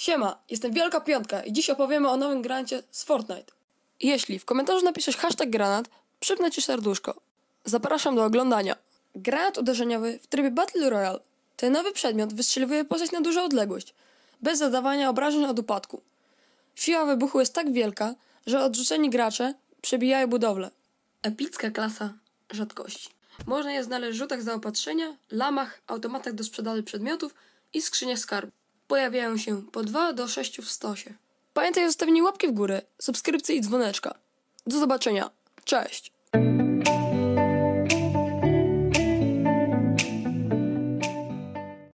Siema, jestem Wielka Piątka i dziś opowiemy o nowym granacie z Fortnite. Jeśli w komentarzu napiszesz hashtag granat, przypnę ci serduszko. Zapraszam do oglądania. Granat uderzeniowy w trybie Battle Royale. Ten nowy przedmiot wystrzeliwuje postać na dużą odległość, bez zadawania obrażeń od upadku. Siła wybuchu jest tak wielka, że odrzuceni gracze przebijają budowlę. Epicka klasa rzadkości. Można je znaleźć w rzutach zaopatrzenia, lamach, automatach do sprzedaży przedmiotów i skrzyniach skarbu pojawiają się po 2 do 6 w stosie. Pamiętaj o zostawieniu łapki w górę, subskrypcji i dzwoneczka. Do zobaczenia. Cześć!